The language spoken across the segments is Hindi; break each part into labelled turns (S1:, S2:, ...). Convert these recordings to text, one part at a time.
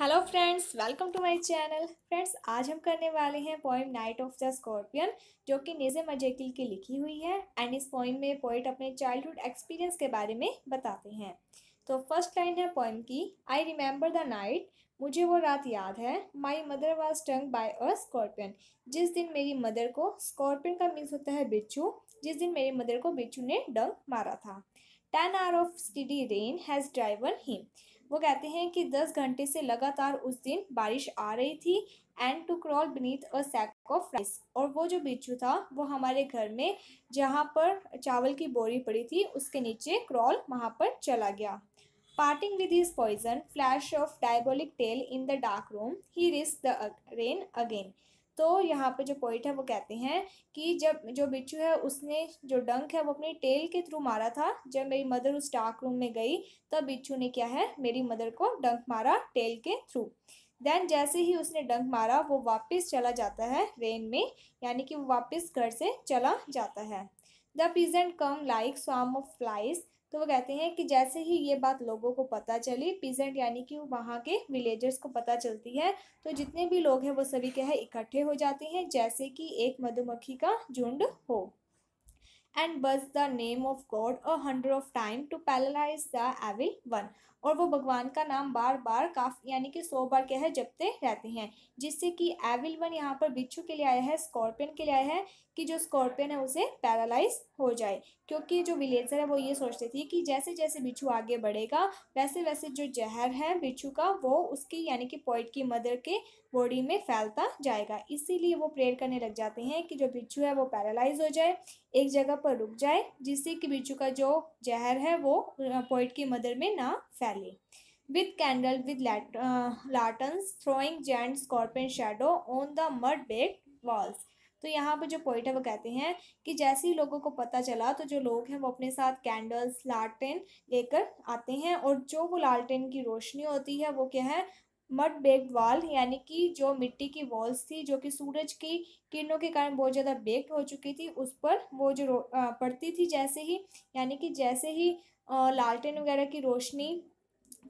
S1: hello friends welcome to my channel friends आज हम करने वाले हैं poem night of the scorpion जो कि निज़म अजैकिल की लिखी हुई है एंड इस पोइम में पोइट अपने चाइल्डहुड एक्सपीरियंस के बारे में बताते हैं तो फर्स्ट लाइन है पोइम की आई रिमेंबर द नाइट मुझे वो रात याद है my mother was stung by a scorpion जिस दिन मेरी मदर को स्कॉर्पियन का मीन्स होता है बिच्छू जिस दिन मेरी मदर को बिच्छू ने डंग मारा था ten hours of steady rain has driven him वो कहते हैं कि दस घंटे से लगातार उस दिन बारिश आ रही थी and to crawl beneath a sack of rice और वो जो बिच्छू था वो हमारे घर में जहाँ पर चावल की बोरी पड़ी थी उसके नीचे क्रॉल वहाँ पर चला गया parting with his poison flash of diabolic tail in the dark room he risk the rain again तो यहाँ पे जो पोइट है वो कहते हैं कि जब जो बिच्छू है उसने जो डंक है वो अपनी टेल के थ्रू मारा था जब मेरी मदर उस डार्क रूम में गई तब बिच्छू ने क्या है मेरी मदर को डंक मारा टेल के थ्रू देन जैसे ही उसने डंक मारा वो वापस चला जाता है रेन में यानी कि वो वापस घर से चला जाता है the peasant come like swarm of flies तो वो कहते हैं कि जैसे ही ये बात लोगों को पता चली पीजेंट यानी कि वहाँ के विलेजर्स को पता चलती है तो जितने भी लोग हैं वो सभी के हैं इकट्ठे हो जाते हैं जैसे कि एक मधुमक्खी का झुंड हो and buzz the name of God a hundred of time to paralyse the evil one और वो भगवान का नाम बार बार काफ यानी कि सौ बार क्या है जपते रहते हैं जिससे कि एविल वन यहाँ पर बिच्छू के लिए आया है स्कॉर्पियन के लिए आया है कि जो स्कॉर्पियन है उसे पैरालाइज हो जाए क्योंकि जो विलेजर है वो ये सोचते थे कि जैसे जैसे बिच्छू आगे बढ़ेगा वैसे वैसे जो जहर है बिच्छू का वो उसकी यानी कि पॉइंट की मदर के बॉडी में फैलता जाएगा इसीलिए वो प्रेयर करने लग जाते हैं कि जो बिच्छू है वो पैरालाइज हो जाए एक जगह पर रुक जाए जिससे कि बिच्छू का जो जहर है वो पॉइंट की मदर में ना फैल Sally with candle with lat throwing giant scorpion shadow on the mud the walls तो यहाँ पे जो पोइट है वो कहते हैं कि जैसे ही लोगों को पता चला तो जो लोग हैं वो अपने साथ कैंडल्स लालटेन लेकर आते हैं और जो वो लालटेन की रोशनी होती है वो क्या है मड बेक्ड वॉल यानी कि जो मिट्टी की वॉल्स थी जो कि सूरज की किरणों के कारण बहुत ज़्यादा बेक्ड हो चुकी थी उस पर वो जो पड़ती थी जैसे ही यानी कि जैसे ही लालटेन वगैरह की रोशनी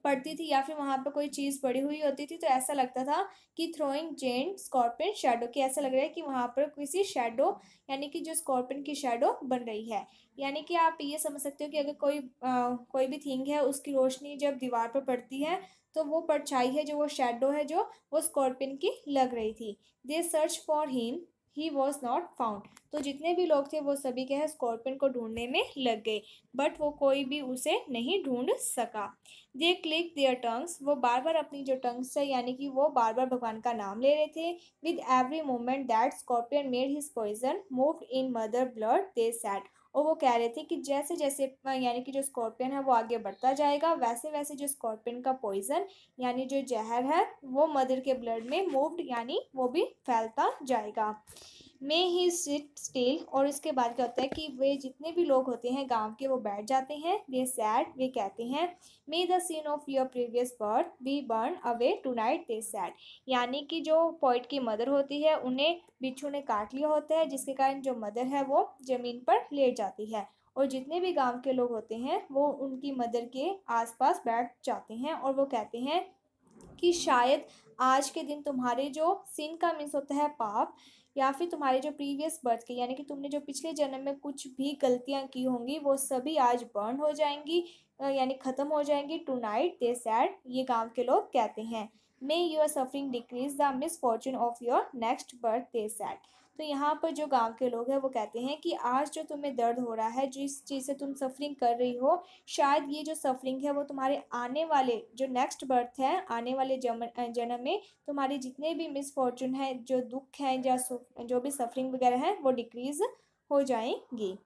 S1: पड़ती थी या फिर वहाँ पर कोई चीज़ पड़ी हुई होती थी तो ऐसा लगता था कि थ्रोइंग जेंट स्कॉर्पियन शेडो की ऐसा लग रहा है कि वहाँ पर किसी शेडो यानी कि जो स्कॉर्पियन की शेडो बन रही है यानी कि आप ये समझ सकते हो कि अगर कोई आ, कोई भी थिंग है उसकी रोशनी जब दीवार पर पड़ती है तो वो परछाई है जो वो शेडो है जो वो स्कॉर्पियन की लग रही थी they search for him he was not found तो जितने भी लोग थे वो सभी क्या है स्कॉर्पियन को ढूंढने में लग गए बट वो कोई भी उसे नहीं ढूंढ सका दे क्लिक देयर टंग्स वो बार बार अपनी जो टंग्स है यानी कि वो बार बार भगवान का नाम ले रहे थे with every moment that scorpion made his poison move in mother blood they sat और वो कह रहे थे कि जैसे जैसे यानी कि जो स्कॉर्पियन है वो आगे बढ़ता जाएगा वैसे वैसे जो स्कॉर्पियन का पॉइज़न यानी जो जहर है वो मदर के ब्लड में मूव्ड यानी वो भी फैलता जाएगा मे ही सिट स्टिल और इसके बाद क्या होता है कि वे जितने भी लोग होते हैं गांव के वो बैठ जाते हैं वे सैड वे कहते हैं may the sin of your previous birth be burn away tonight they said यानी कि जो पॉइंट की मदर होती है उन्हें बिच्छू ने काट लिया होता है जिसके कारण जो मदर है वो ज़मीन पर लेट जाती है और जितने भी गाँव के लोग होते हैं वो उनकी मदर के पास बैठ जाते हैं और वो कहते हैं कि शायद आज के दिन तुम्हारे जो सिन का मीन्स होता है पाप या फिर तुम्हारे जो प्रीवियस बर्थ के यानी कि तुमने जो पिछले जन्म में कुछ भी गलतियाँ की होंगी वो सभी आज बर्न हो जाएंगी यानी ख़त्म हो जाएंगी टू नाइट दे सैड ये गाँव के लोग कहते हैं may your suffering decrease the misfortune of your next birth they said तो यहाँ पर जो गांव के लोग हैं वो कहते हैं कि आज जो तुम्हें दर्द हो रहा है जिस चीज़ से तुम सफरिंग कर रही हो शायद ये जो सफरिंग है वो तुम्हारे आने वाले जो नेक्स्ट बर्थ है आने वाले जम जन्म में तुम्हारे जितने भी मिसफॉर्चून हैं जो दुख हैं या जो भी सफरिंग वगैरह है वो डिक्रीज़ हो जाएंगी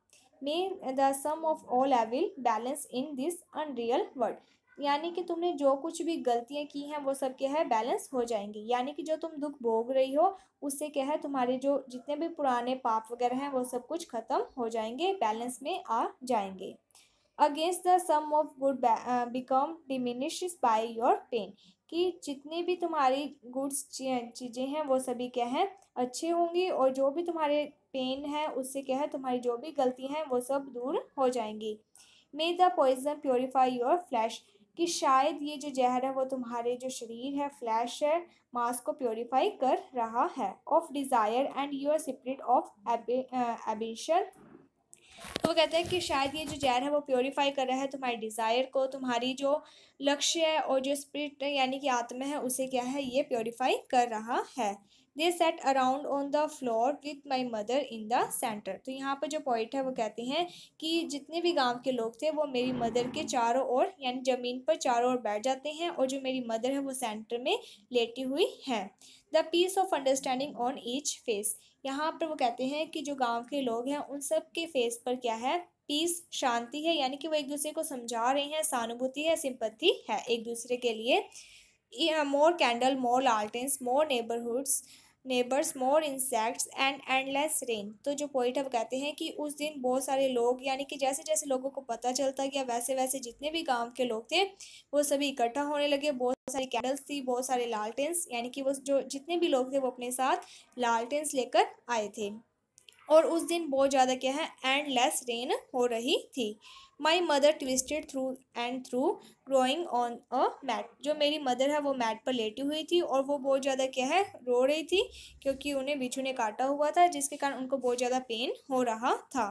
S1: may the sum of all evil balance in this unreal world यानी कि तुमने जो कुछ भी गलतियाँ की हैं वो सब क्या है बैलेंस हो जाएंगी यानी कि जो तुम दुख भोग रही हो उससे क्या है तुम्हारे जो जितने भी पुराने पाप वगैरह हैं वो सब कुछ ख़त्म हो जाएंगे बैलेंस में आ जाएंगे against the sum of good become diminish by your pain कि जितनी भी तुम्हारी गुड्स चीज़ें हैं वो सभी क्या हैं अच्छे होंगी और जो भी तुम्हारे पेन है उससे क्या है तुम्हारी जो भी गलतियाँ हैं वो सब दूर हो जाएंगी may the poison purify your flesh कि शायद ये जो जहर है वो तुम्हारे जो शरीर है फ्लैश है मांस को प्योरीफाई कर रहा है of desire and you are separate of ambition तो वो कहते हैं कि शायद ये जो जैन है वो प्योरीफाई कर रहा है तुम्हारी डिज़ायर को तुम्हारी जो लक्ष्य है और जो स्पिरिट यानी कि आत्मा है उसे क्या है ये प्योरीफाई कर रहा है they sat around on the floor with my mother in the centre तो यहाँ पर जो पॉइंट है वो कहते हैं कि जितने भी गांव के लोग थे वो मेरी मदर के चारों ओर यानी ज़मीन पर चारों ओर बैठ जाते हैं और जो मेरी मदर है वो सेंटर में लेटी हुई है the peace of understanding on each face यहाँ पर वो कहते हैं कि जो गांव के लोग हैं उन सब के फेस पर क्या है पीस शांति है यानी कि वो एक दूसरे को समझा रहे हैं सहानुभूति है सिंपत्ति है एक दूसरे के लिए more candle more lanterns more neighbourhoods neighbours more insects and endless rain तो जो पोइट है वो कहते हैं कि उस दिन बहुत सारे लोग यानी कि जैसे जैसे लोगों को पता चलता गया वैसे वैसे जितने भी गांव के लोग थे वो सभी इकट्ठा होने लगे बहुत सारी कैंडल्स थी बहुत सारे लालटेंस यानी कि वो जो जितने भी लोग थे वो अपने साथ लालटेंस लेकर आए थे और उस दिन बहुत ज़्यादा क्या है एंड लेस रेन हो रही थी my mother twisted through and through groaning on a mat जो मेरी मदर है वो मैट पर लेटी हुई थी और वो बहुत ज़्यादा क्या है रो रही थी क्योंकि उन्हें बिछू ने काटा हुआ था जिसके कारण उनको बहुत ज़्यादा पेन हो रहा था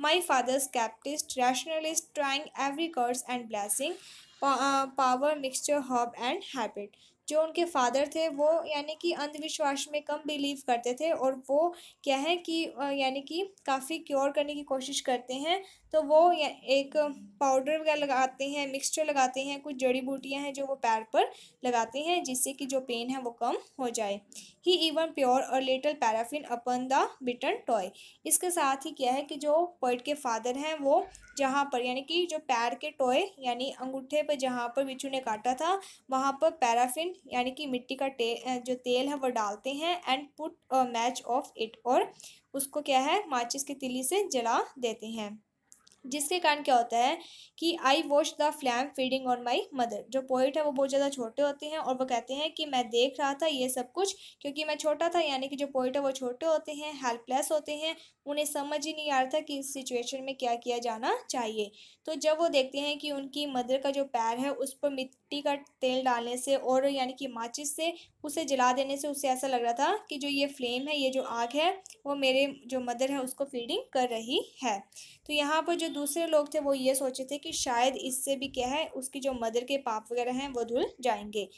S1: माई फादर्स कैप्टिस्ट rationalist trying every curse and blessing power mixture herb and habit जो उनके फादर थे वो यानी कि अंधविश्वास में कम बिलीव करते थे और वो क्या है कि यानी कि काफ़ी क्योर करने की कोशिश करते हैं तो वो एक पाउडर वगैरह लगाते हैं मिक्सचर लगाते हैं कुछ जड़ी बूटियां हैं जो वो पैर पर लगाते हैं जिससे कि जो पेन है वो कम हो जाए ही इवन प्योर और little paraffin upon the bitten toe इसके साथ ही क्या है कि जो पर्ट के फादर हैं वो जहाँ पर यानी कि जो पैर के टॉय यानी अंगूठे पर जहाँ पर बिच्छू ने काटा था वहाँ पर पैराफिन यानी कि मिट्टी का टे जो तेल है वो डालते हैं and put a match of it और उसको क्या है माचिस की तिली से जला देते हैं जिसके कारण क्या होता है कि I watch the flame feeding on my mother जो पोइट है वो बहुत ज़्यादा छोटे होते हैं और वो कहते हैं कि मैं देख रहा था ये सब कुछ क्योंकि मैं छोटा था यानी कि जो पोइट है वो छोटे होते हैं हेल्पलेस होते हैं उन्हें समझ ही नहीं आ रहा था कि इस सिचुएशन में क्या किया जाना चाहिए तो जब वो देखते हैं कि उनकी मदर का जो पैर है उस पर मिट्टी का तेल डालने से और यानी कि माचिस से उसे जला देने से उसे ऐसा लग रहा था कि जो ये फ्लेम है ये जो आग है वो मेरे जो मदर है उसको फीडिंग कर रही है तो यहाँ पर जो दूसरे लोग थे वो ये सोचे थे कि शायद इससे भी क्या है उसकी जो मदर के पाप वगैरह हैं वो धुल जाएंगे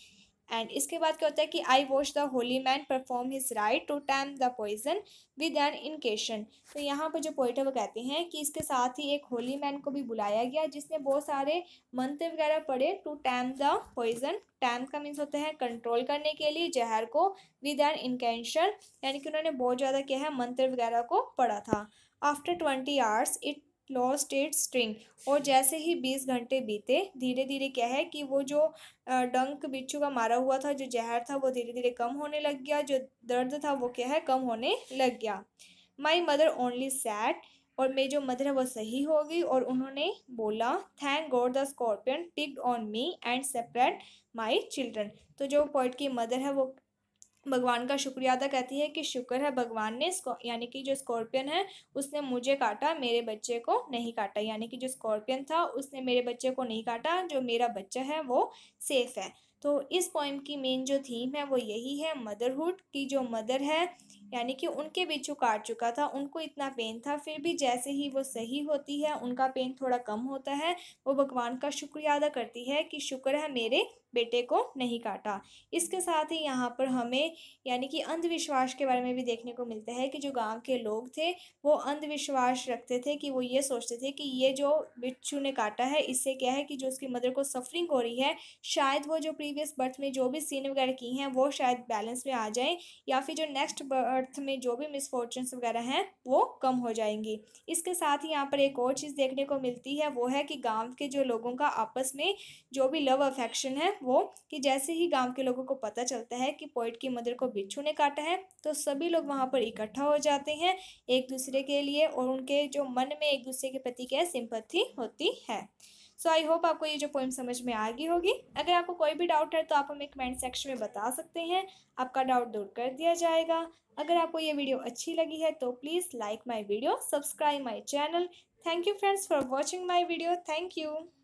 S1: एंड इसके बाद क्या होता है कि I watch the holy man perform his rite to tame the poison with an incantation तो यहाँ पर जो पोइट है वो कहते हैं कि इसके साथ ही एक होली मैन को भी बुलाया गया जिसने बहुत सारे मंत्र वगैरह पढ़े to tame the poison tame का मीन्स होता है कंट्रोल करने के लिए जहर को विद एन इनकेशन यानी कि उन्होंने बहुत ज़्यादा क्या है मंत्र वगैरह को पढ़ा था after twenty hours it lost its sting और जैसे ही बीस घंटे बीते धीरे धीरे क्या है कि वो जो डंक बिच्छू का मारा हुआ था जो जहर था वो धीरे धीरे कम होने लग गया जो दर्द था वो क्या है कम होने लग गया माई मदर ओनली सैट और मेरी जो मदर है वो सही हो गई और उन्होंने बोला thank God the scorpion picked on me and separate my children तो जो पॉइंट की मदर है वो भगवान का शुक्रिया अदा कहती है कि शुक्र है भगवान ने यानी कि जो स्कॉर्पियन है उसने मुझे काटा मेरे बच्चे को नहीं काटा यानी कि जो स्कॉर्पियन था उसने मेरे बच्चे को नहीं काटा जो मेरा बच्चा है वो सेफ़ है तो इस पोइम की मेन जो थीम है वो यही है मदरहुड की जो मदर है यानी कि उनके बिच्छू काट चुका था उनको इतना पेन था फिर भी जैसे ही वो सही होती है उनका पेन थोड़ा कम होता है वो भगवान का शुक्रिया अदा करती है कि शुक्र है मेरे बेटे को नहीं काटा इसके साथ ही यहाँ पर हमें यानी कि अंधविश्वास के बारे में भी देखने को मिलता है कि जो गांव के लोग थे वो अंधविश्वास रखते थे कि वो ये सोचते थे कि ये जो बिच्छू ने काटा है इससे क्या है कि जो उसकी मदर को सफरिंग हो रही है शायद वो जो प्री प्रीवियस बर्थ में जो भी सीन वगैरह की हैं वो शायद बैलेंस में आ जाएं या फिर जो नेक्स्ट बर्थ में जो भी मिसफॉर्चून्स वगैरह हैं वो कम हो जाएंगी इसके साथ ही यहाँ पर एक और चीज़ देखने को मिलती है वो है कि गांव के जो लोगों का आपस में जो भी लव अफेक्शन है वो कि जैसे ही गाँव के लोगों को पता चलता है कि पोइट की मदर को बिच्छू ने काटा है तो सभी लोग वहाँ पर इकट्ठा हो जाते हैं एक दूसरे के लिए और उनके जो मन में एक दूसरे के प्रति क्या सिंपत्ति होती है सो आई होप आपको ये जो पोइम समझ में आ गई होगी अगर आपको कोई भी डाउट है तो आप हमें कमेंट सेक्शन में बता सकते हैं आपका डाउट दूर कर दिया जाएगा अगर आपको ये वीडियो अच्छी लगी है तो please like my video subscribe my channel thank you friends for watching my video thank you